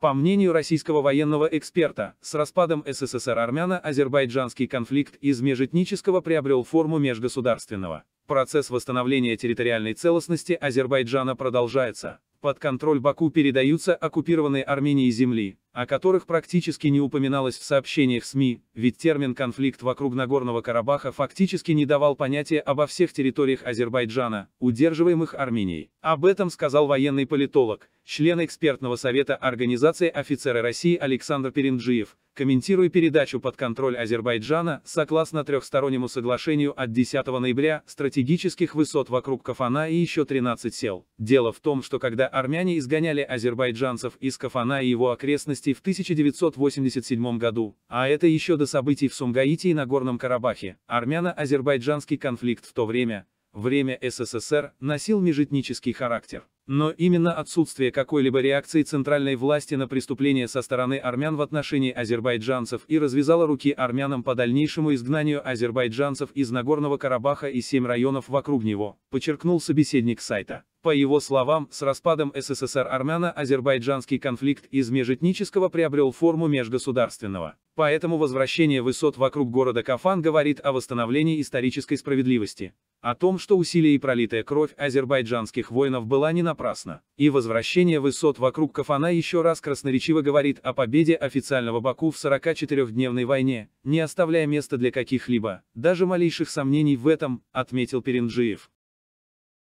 По мнению российского военного эксперта, с распадом СССР армяно-азербайджанский конфликт из межэтнического приобрел форму межгосударственного. Процесс восстановления территориальной целостности Азербайджана продолжается. Под контроль Баку передаются оккупированные Арменией земли, о которых практически не упоминалось в сообщениях СМИ, ведь термин «конфликт вокруг Нагорного Карабаха» фактически не давал понятия обо всех территориях Азербайджана, удерживаемых Арменией. Об этом сказал военный политолог, член экспертного совета Организации офицеры России Александр Перенджиев, комментируя передачу под контроль Азербайджана, согласно трехстороннему соглашению от 10 ноября, стратегических высот вокруг Кафана и еще 13 сел. Дело в том, что когда армяне изгоняли азербайджанцев из Кафана и его окрестностей в 1987 году, а это еще до событий в Сумгаите и Нагорном Карабахе, армяно-азербайджанский конфликт в то время, время СССР, носил межэтнический характер. Но именно отсутствие какой-либо реакции центральной власти на преступления со стороны армян в отношении азербайджанцев и развязало руки армянам по дальнейшему изгнанию азербайджанцев из Нагорного Карабаха и семь районов вокруг него, подчеркнул собеседник сайта. По его словам, с распадом СССР армяно-азербайджанский конфликт из межэтнического приобрел форму межгосударственного. Поэтому возвращение высот вокруг города Кафан говорит о восстановлении исторической справедливости, о том, что усилия и пролитая кровь азербайджанских воинов была не напрасна. И возвращение высот вокруг Кафана еще раз красноречиво говорит о победе официального Баку в 44-дневной войне, не оставляя места для каких-либо, даже малейших сомнений в этом, отметил Перенджиев.